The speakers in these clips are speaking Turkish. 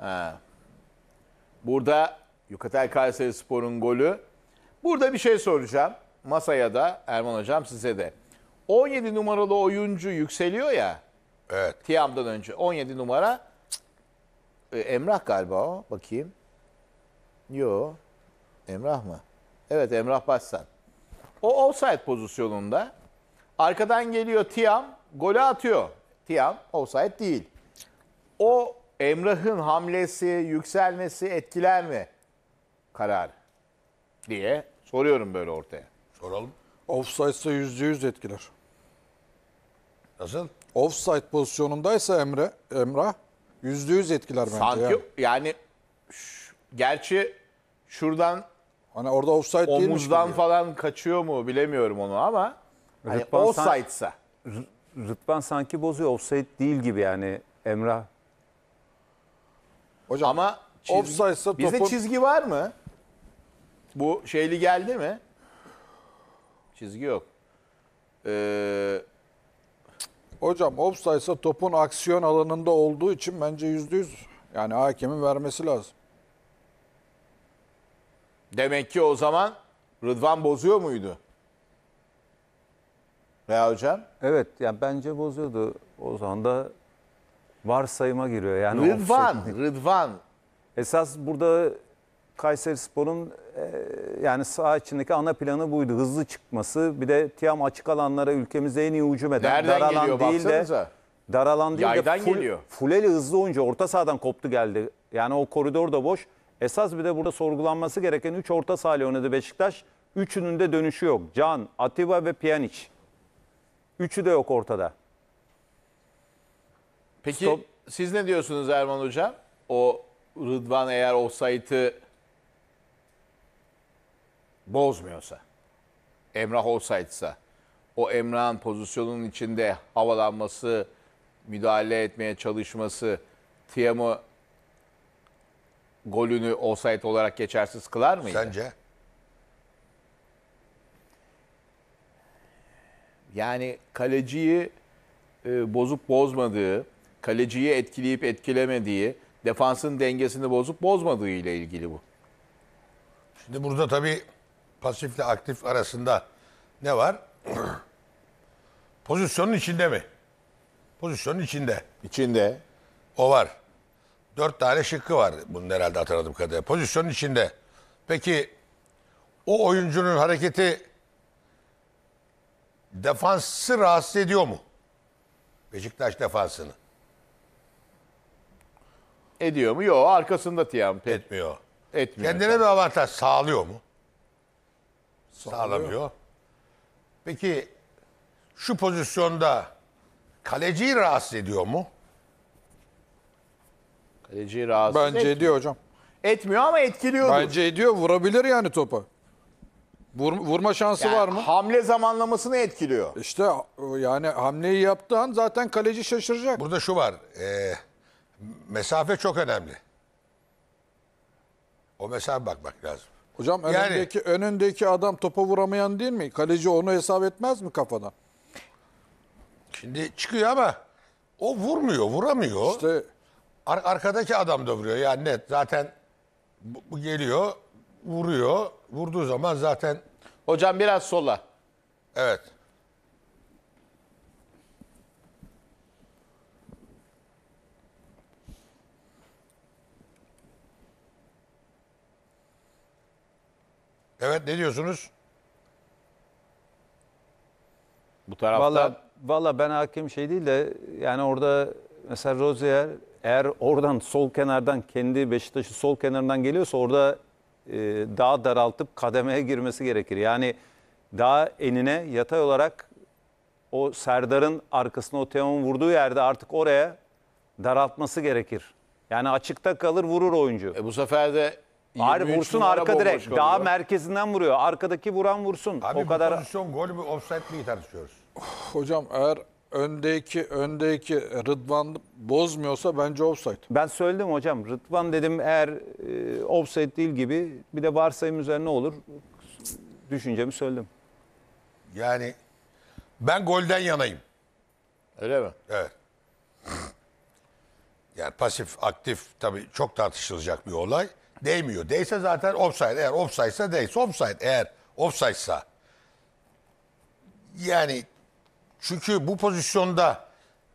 Ha. Burada Yukatel Kayseri Spor'un golü. Burada bir şey soracağım. Masaya da Erman Hocam size de. 17 numaralı oyuncu yükseliyor ya. Evet. Tiam'dan önce 17 numara. E, Emrah galiba o. Bakayım. Yo. Emrah mı? Evet Emrah Başsan. O offside pozisyonunda. Arkadan geliyor Tiam. Golü atıyor. Tiam offside değil. O Emrah'ın hamlesi, yükselmesi etkiler mi karar diye soruyorum böyle ortaya. Soralım. Offside'sa yüz etkiler. Nasıl? Offside pozisyonundaysa Emre, Emrah yüzde yüz etkiler bence. Sanki yani, yani gerçi şuradan hani orada offside omuzdan falan kaçıyor mu bilemiyorum onu ama hani offside'sa. Rıdvan sanki bozuyor offside değil gibi yani Emrah Hocam, Ama çizgi, offside'sa Bizde topun... çizgi var mı? Bu şeyli geldi mi? Çizgi yok. Ee, Hocam offside'sa topun aksiyon alanında olduğu için bence yüzde yüz. Yani hakemin vermesi lazım. Demek ki o zaman Rıdvan bozuyor muydu? Veya hocam? Evet yani bence bozuyordu. O zaman da varsayıma giriyor. Yani Rıdvan, offset. Şey- Rıdvan. Esas burada Kayseri Spor'un e, yani saha içindeki ana planı buydu. Hızlı çıkması. Bir de Tiam açık alanlara ülkemize en iyi hücum eden. Nereden daralan geliyor değil baksanıza. De, daralan değil Yaydan de full, geliyor. fuleli hızlı oyuncu orta sahadan koptu geldi. Yani o koridor da boş. Esas bir de burada sorgulanması gereken 3 orta sahayla oynadı Beşiktaş. Üçünün de dönüşü yok. Can, Atiba ve Pjanic. Üçü de yok ortada. Peki Stop. siz ne diyorsunuz Erman Hocam? O Rıdvan eğer olsaydı bozmuyorsa, Emrah olsaydısa, o Emrah'ın pozisyonun içinde havalanması, müdahale etmeye çalışması, Tiam'ı golünü olsaydı olarak geçersiz kılar mıydı? Sence? Yani kaleciyi e, bozup bozmadığı, kaleciyi etkileyip etkilemediği, defansın dengesini bozup bozmadığı ile ilgili bu. Şimdi burada tabii pasifle aktif arasında ne var? Pozisyonun içinde mi? Pozisyonun içinde. İçinde. O var. Dört tane şıkkı var bunun herhalde hatırladığım kadarıyla. Pozisyonun içinde. Peki o oyuncunun hareketi defansı rahatsız ediyor mu? Beşiktaş defansını. Ediyor mu? Yok. Arkasında Tiam Etmiyor. Etmiyor. Kendine bir avantaj sağlıyor mu? Sağlamıyor. Peki şu pozisyonda kaleciyi rahatsız ediyor mu? Kaleciyi rahatsız Bence et- ediyor hocam. etmiyor ama etkiliyor. Bence ediyor. Vurabilir yani topa. Vur- vurma şansı Yani var mı? Hamle zamanlamasını etkiliyor. İşte yani hamleyi yaptığı an zaten kaleci şaşıracak. Burada şu var. E, mesafe çok önemli. O mesafe bakmak lazım. Hocam yani, önündeki, önündeki adam topa vuramayan değil mi? Kaleci onu hesap etmez mi kafadan? Şimdi çıkıyor ama o vurmuyor, vuramıyor. İşte Ar arkadaki adam da vuruyor. Yani net zaten bu, bu geliyor, vuruyor. Vurduğu zaman zaten Hocam biraz sola. evet. Evet ne diyorsunuz? Bu tarafta Valla valla ben hakim şey değil de yani orada mesela Rozier eğer oradan sol kenardan kendi Beşiktaş'ı sol kenarından geliyorsa orada e, daha daraltıp kademeye girmesi gerekir. Yani daha enine yatay olarak o Serdar'ın arkasına o Teoman vurduğu yerde artık oraya daraltması gerekir. Yani açıkta kalır vurur oyuncu. E, bu sefer de Bari vursun arka direk. Daha oluyor. merkezinden vuruyor. Arkadaki vuran vursun. Abi o kadar... pozisyon gol mü offside mi tartışıyoruz? Hocam eğer öndeki öndeki Rıdvan bozmuyorsa bence offside. Ben söyledim hocam. Rıdvan dedim eğer e, offside değil gibi bir de varsayım üzerine olur. Düşüncemi söyledim. Yani ben golden yanayım. Öyle mi? Evet. Yani pasif aktif tabii çok tartışılacak bir olay değmiyor. Değse zaten offside. Eğer offside ise değse offside. Eğer offside ise yani çünkü bu pozisyonda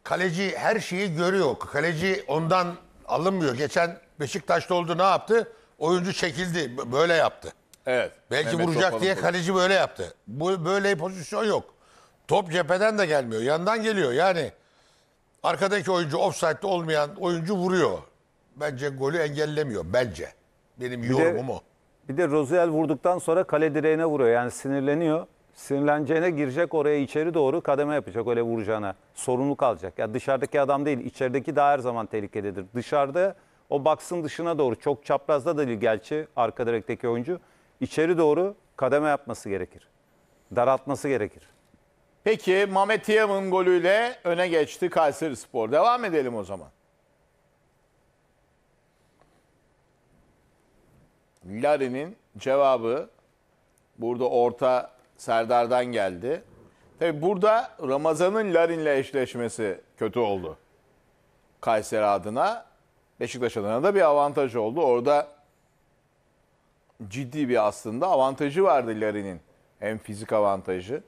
kaleci her şeyi görüyor. Kaleci ondan alınmıyor. Geçen Beşiktaş'ta oldu ne yaptı? Oyuncu çekildi. Böyle yaptı. Evet. Belki Mehmet vuracak diye kaleci böyle yaptı. Bu böyle bir pozisyon yok. Top cepheden de gelmiyor. Yandan geliyor. Yani arkadaki oyuncu offside'de olmayan oyuncu vuruyor. Bence golü engellemiyor bence. Benim bir yorumum o. Bir de Roziel vurduktan sonra kale direğine vuruyor. Yani sinirleniyor. Sinirleneceğine girecek oraya içeri doğru kademe yapacak öyle vuracağına. Sorumlu kalacak. Ya yani dışarıdaki adam değil içerideki daha her zaman tehlikededir. Dışarıda o baksın dışına doğru çok çaprazda da değil gerçi arka direkteki oyuncu. içeri doğru kademe yapması gerekir. Daraltması gerekir. Peki Mehmet Yam'ın golüyle öne geçti Kayseri Spor. Devam edelim o zaman. Larin'in cevabı burada orta Serdar'dan geldi. Tabi burada Ramazan'ın Larin'le eşleşmesi kötü oldu. Kayseri adına Beşiktaş adına da bir avantaj oldu. Orada ciddi bir aslında avantajı vardı Larin'in. Hem fizik avantajı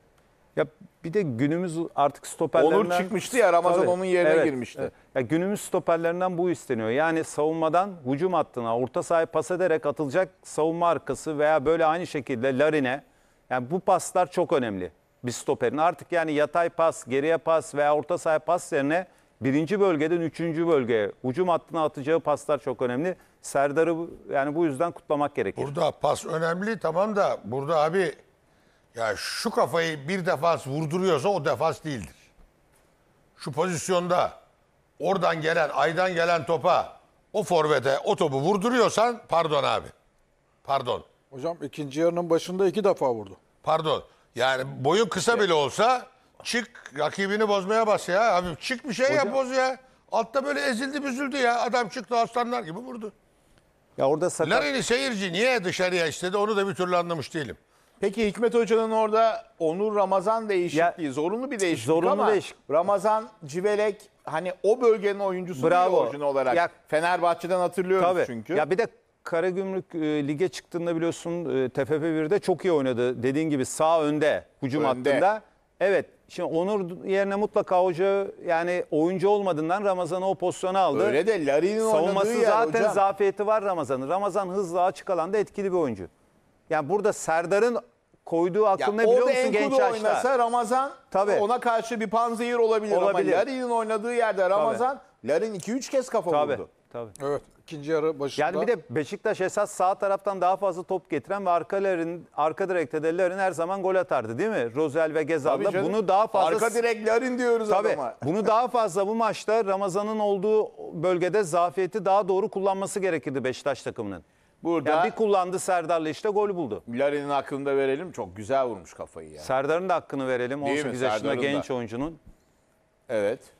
ya bir de günümüz artık stoperlerinden... Onur çıkmıştı ya Ramazan Tabii, onun yerine evet, girmişti. Evet. Ya günümüz stoperlerinden bu isteniyor. Yani savunmadan hücum hattına orta sahaya pas ederek atılacak savunma arkası veya böyle aynı şekilde Larine. Yani bu paslar çok önemli bir stoperin. Artık yani yatay pas, geriye pas veya orta sahaya pas yerine birinci bölgeden üçüncü bölgeye hücum hattına atacağı paslar çok önemli. Serdar'ı yani bu yüzden kutlamak gerekiyor. Burada pas önemli tamam da burada abi ya şu kafayı bir defans vurduruyorsa o defas değildir. Şu pozisyonda oradan gelen, aydan gelen topa o forvete o topu vurduruyorsan pardon abi. Pardon. Hocam ikinci yarının başında iki defa vurdu. Pardon. Yani boyun kısa bile olsa çık rakibini bozmaya bas ya. Abi çık bir şey yap boz ya. Altta böyle ezildi büzüldü ya. Adam çıktı aslanlar gibi vurdu. Ya orada sakat Larin'i seyirci niye dışarıya istedi onu da bir türlü anlamış değilim. Peki Hikmet Hoca'nın orada Onur Ramazan değişikliği Ya- zorunlu bir değişiklik Zorunlu ama değişik- Ramazan Civelek hani o bölgenin oyuncusu Bravo. değil olarak. Ya- Fenerbahçe'den hatırlıyoruz Tabii. çünkü. Ya bir de Karagümrük e, lige çıktığında biliyorsun e, TFF 1'de çok iyi oynadı. Dediğin gibi sağ önde hücum Önde. hattında. Evet. Şimdi Onur yerine mutlaka hoca yani oyuncu olmadığından Ramazan'ı o pozisyona aldı. Öyle de Larry'nin oynadığı Savunması zaten hocam. zafiyeti var Ramazan'ın. Ramazan hızlı açık alanda etkili bir oyuncu. Yani burada Serdar'ın koyduğu aklımda biliyor orada musun genç yaşta? oynasa Ramazan Tabii. ona karşı bir panzehir olabilir, Olabilir. ama Larin'in oynadığı yerde Ramazan Larin 2-3 kez kafa Tabii. vurdu. Tabii. Evet. İkinci yarı başında. Yani bir de Beşiktaş esas sağ taraftan daha fazla top getiren ve arkaların arka direkte de her zaman gol atardı değil mi? Rozel ve Gezalda bunu daha fazla Arka direkt diyoruz Tabii. adama. Bunu daha fazla bu maçta Ramazan'ın olduğu bölgede zafiyeti daha doğru kullanması gerekirdi Beşiktaş takımının. Burada yani bir kullandı Serdar'la işte gol buldu. Larin'in hakkını da verelim. Çok güzel vurmuş kafayı yani. Serdar'ın da hakkını verelim. Değil 18 yaşında genç oyuncunun. Evet.